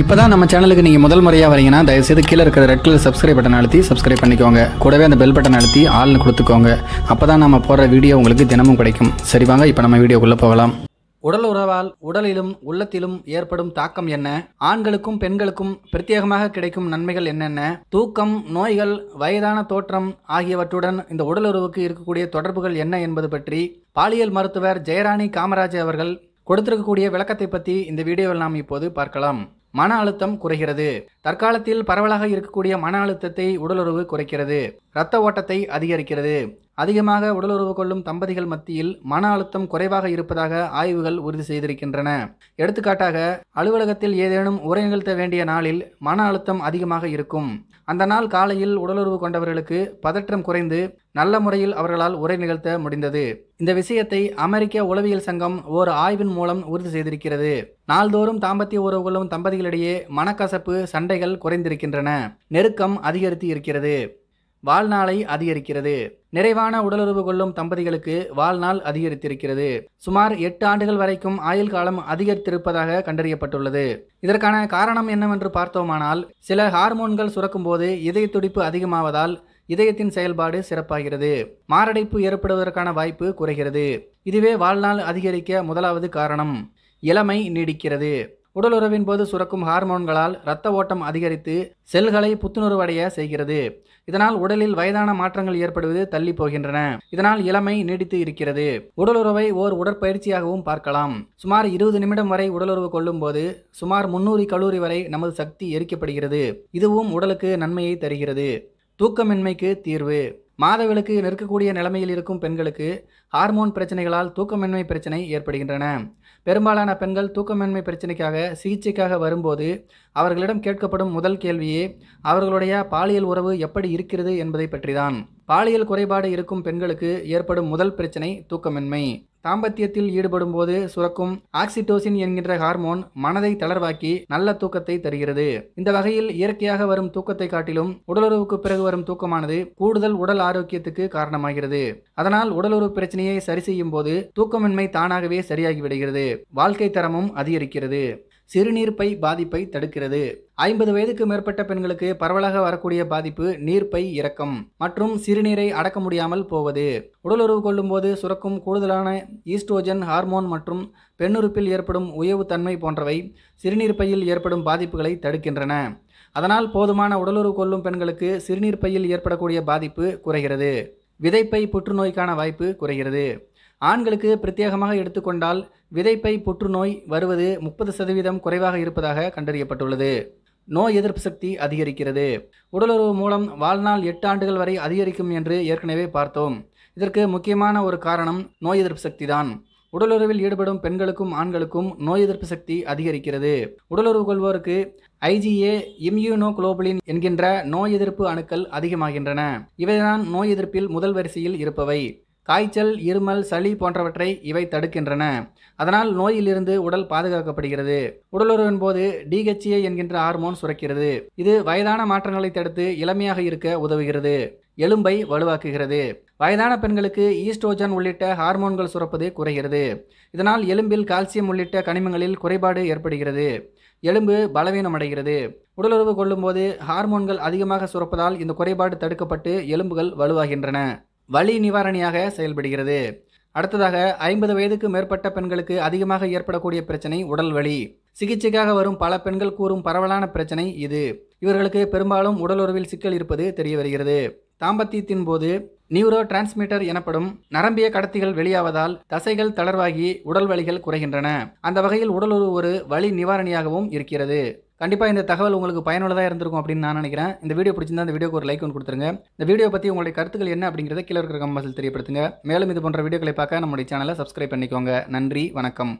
இப்போ தான் நம்ம சேனலுக்கு நீங்கள் முதல் முறையாக வரீங்கன்னா தயவுசெய்து கீழே இருக்கிற ரெட் கலர் சப்ஸ்கிரைப் பட்டன் அழுத்தி சப்ஸ்கிரைப் பண்ணிக்கோங்க கூடவே அந்த பெல் பட்டன் அழுத்தி ஆள்னு கொடுத்துக்கோங்க அப்போ தான் நம்ம போடுற வீடியோ உங்களுக்கு தினமும் கிடைக்கும் சரி வாங்க இப்போ நம்ம வீடியோக்குள்ளே போகலாம் உடல் உறவால் உடலிலும் உள்ளத்திலும் ஏற்படும் தாக்கம் என்ன ஆண்களுக்கும் பெண்களுக்கும் பிரத்யேகமாக கிடைக்கும் நன்மைகள் என்னென்ன தூக்கம் நோய்கள் வயதான தோற்றம் ஆகியவற்றுடன் இந்த உடலுறவுக்கு இருக்கக்கூடிய தொடர்புகள் என்ன என்பது பற்றி பாலியல் மருத்துவர் ஜெயராணி காமராஜ் அவர்கள் கொடுத்திருக்கக்கூடிய விளக்கத்தை பற்றி இந்த வீடியோவில் நாம் இப்போது பார்க்கலாம் மன அழுத்தம் குறைகிறது தற்காலத்தில் பரவலாக இருக்கக்கூடிய மன அழுத்தத்தை உடலுறவு குறைக்கிறது இரத்த ஓட்டத்தை அதிகரிக்கிறது அதிகமாக உடலுறவு கொள்ளும் தம்பதிகள் மத்தியில் மன அழுத்தம் குறைவாக இருப்பதாக ஆய்வுகள் உறுதி செய்திருக்கின்றன எடுத்துக்காட்டாக அலுவலகத்தில் ஏதேனும் உரை நிகழ்த்த வேண்டிய நாளில் மன அழுத்தம் அதிகமாக இருக்கும் அந்த நாள் காலையில் உடலுறவு கொண்டவர்களுக்கு பதற்றம் குறைந்து நல்ல முறையில் அவர்களால் உரை நிகழ்த்த முடிந்தது இந்த விஷயத்தை அமெரிக்க உளவியல் சங்கம் ஓர் ஆய்வின் மூலம் உறுதி செய்திருக்கிறது நாள்தோறும் தாம்பத்திய உறவுகளும் தம்பதிகளிடையே மனக்கசப்பு சண்டைகள் குறைந்திருக்கின்றன நெருக்கம் அதிகரித்து இருக்கிறது வாழ்நாளை அதிகரிக்கிறது நிறைவான உடலுறவு கொள்ளும் தம்பதிகளுக்கு வாழ்நாள் அதிகரித்திருக்கிறது சுமார் எட்டு ஆண்டுகள் வரைக்கும் ஆயுள் காலம் அதிகரித்திருப்பதாக கண்டறியப்பட்டுள்ளது இதற்கான காரணம் என்னவென்று பார்த்தோமானால் சில ஹார்மோன்கள் சுரக்கும் போது இதய துடிப்பு அதிகமாவதால் இதயத்தின் செயல்பாடு சிறப்பாகிறது மாரடைப்பு ஏற்படுவதற்கான வாய்ப்பு குறைகிறது இதுவே வாழ்நாள் அதிகரிக்க முதலாவது காரணம் இளமை நீடிக்கிறது உடலுறவின் போது சுரக்கும் ஹார்மோன்களால் இரத்த ஓட்டம் அதிகரித்து செல்களை புத்துணர்வடைய செய்கிறது இதனால் உடலில் வயதான மாற்றங்கள் ஏற்படுவது தள்ளி போகின்றன இதனால் இளமை நீடித்து இருக்கிறது உடலுறவை ஓர் உடற்பயிற்சியாகவும் பார்க்கலாம் சுமார் இருபது நிமிடம் வரை உடலுறவு கொள்ளும் போது சுமார் முன்னூறு கல்லூரி வரை நமது சக்தி எரிக்கப்படுகிறது இதுவும் உடலுக்கு நன்மையை தருகிறது தூக்கமின்மைக்கு தீர்வு மாதவிலக்கு நிற்கக்கூடிய நிலைமையில் இருக்கும் பெண்களுக்கு ஹார்மோன் பிரச்சனைகளால் தூக்கமின்மை பிரச்சனை ஏற்படுகின்றன பெரும்பாலான பெண்கள் தூக்கமின்மை பிரச்சனைக்காக சிகிச்சைக்காக வரும்போது அவர்களிடம் கேட்கப்படும் முதல் கேள்வியே அவர்களுடைய பாலியல் உறவு எப்படி இருக்கிறது என்பதை பற்றிதான் பாலியல் குறைபாடு இருக்கும் பெண்களுக்கு ஏற்படும் முதல் பிரச்சனை தூக்கமின்மை தாம்பத்தியத்தில் ஈடுபடும் போது சுரக்கும் ஆக்சிடோசின் என்கின்ற ஹார்மோன் மனதை தளர்வாக்கி நல்ல தூக்கத்தை தருகிறது இந்த வகையில் இயற்கையாக வரும் தூக்கத்தை காட்டிலும் உடலுறவுக்கு பிறகு வரும் தூக்கமானது கூடுதல் உடல் ஆரோக்கியத்துக்கு காரணமாகிறது அதனால் உடலுறவு பிரச்சனையை சரி செய்யும் போது தூக்கமின்மை தானாகவே சரியாகிவிடுகிறது வாழ்க்கை தரமும் அதிகரிக்கிறது சிறுநீர்ப்பை பாதிப்பை தடுக்கிறது ஐம்பது வயதுக்கு மேற்பட்ட பெண்களுக்கு பரவலாக வரக்கூடிய பாதிப்பு நீர்ப்பை இறக்கம் மற்றும் சிறுநீரை அடக்க முடியாமல் போவது உடலுறவு கொள்ளும்போது சுரக்கும் கூடுதலான ஈஸ்ட்ரோஜன் ஹார்மோன் மற்றும் பெண்ணுறுப்பில் ஏற்படும் உயவு தன்மை போன்றவை சிறுநீர்ப்பையில் ஏற்படும் பாதிப்புகளை தடுக்கின்றன அதனால் போதுமான உடலுறவு கொள்ளும் பெண்களுக்கு சிறுநீர்ப்பையில் ஏற்படக்கூடிய பாதிப்பு குறைகிறது விதைப்பை புற்றுநோய்க்கான வாய்ப்பு குறைகிறது ஆண்களுக்கு பிரத்யேகமாக எடுத்துக்கொண்டால் விதைப்பை புற்றுநோய் வருவது முப்பது சதவீதம் குறைவாக இருப்பதாக கண்டறியப்பட்டுள்ளது நோய் எதிர்ப்பு சக்தி அதிகரிக்கிறது உடலுறவு மூலம் வாழ்நாள் எட்டு ஆண்டுகள் வரை அதிகரிக்கும் என்று ஏற்கனவே பார்த்தோம் இதற்கு முக்கியமான ஒரு காரணம் நோய் எதிர்ப்பு சக்தி தான் உடலுறவில் ஈடுபடும் பெண்களுக்கும் ஆண்களுக்கும் நோய் எதிர்ப்பு சக்தி அதிகரிக்கிறது உடலுறவு கொள்வோருக்கு ஐஜிஏ இம்யூனோ குளோபலின் என்கின்ற நோய் எதிர்ப்பு அணுக்கள் அதிகமாகின்றன இவைதான் நோய் எதிர்ப்பில் முதல் வரிசையில் இருப்பவை காய்ச்சல் இருமல் சளி போன்றவற்றை இவை தடுக்கின்றன அதனால் நோயிலிருந்து உடல் பாதுகாக்கப்படுகிறது உடலுறவின் போது டிஹெச்ஏ என்கின்ற ஹார்மோன் சுரக்கிறது இது வயதான மாற்றங்களை தடுத்து இளமையாக இருக்க உதவுகிறது எலும்பை வலுவாக்குகிறது வயதான பெண்களுக்கு ஈஸ்ட்ரோஜன் உள்ளிட்ட ஹார்மோன்கள் சுரப்பது குறைகிறது இதனால் எலும்பில் கால்சியம் உள்ளிட்ட கனிமங்களில் குறைபாடு ஏற்படுகிறது எலும்பு பலவீனமடைகிறது உடலுறவு கொள்ளும்போது ஹார்மோன்கள் அதிகமாக சுரப்பதால் இந்த குறைபாடு தடுக்கப்பட்டு எலும்புகள் வலுவாகின்றன வலி நிவாரணியாக செயல்படுகிறது அடுத்ததாக ஐம்பது வயதுக்கு மேற்பட்ட பெண்களுக்கு அதிகமாக ஏற்படக்கூடிய பிரச்சனை உடல் வலி சிகிச்சைக்காக வரும் பல பெண்கள் கூறும் பரவலான பிரச்சனை இது இவர்களுக்கு பெரும்பாலும் உடலுறவில் சிக்கல் இருப்பது தெரிய வருகிறது தாம்பத்தியத்தின் போது நியூரோ டிரான்ஸ்மிட்டர் எனப்படும் நரம்பிய கடத்திகள் வெளியாவதால் தசைகள் தளர்வாகி உடல் வலிகள் குறைகின்றன அந்த வகையில் உடல் ஒரு வழி நிவாரணியாகவும் இருக்கிறது கண்டிப்பாக இந்த தகவல் உங்களுக்கு பயனுள்ளதாக இருந்திருக்கும் அப்படின்னு நான் நினைக்கிறேன் இந்த வீடியோ பிடிச்சிருந்தா இந்த வீடியோக்கு ஒரு லைக் ஒன்று கொடுத்துருங்க இந்த வீடியோ பற்றி உங்களுடைய கருத்துக்கள் என்ன அப்படிங்கிறத கீழே இருக்கிற கம்பஸில் தெரியப்படுத்துங்க மேலும் இது போன்ற வீடியோக்களை பார்க்க நம்முடைய சேனலை சப்ஸ்கிரைப் பண்ணிக்கோங்க நன்றி வணக்கம்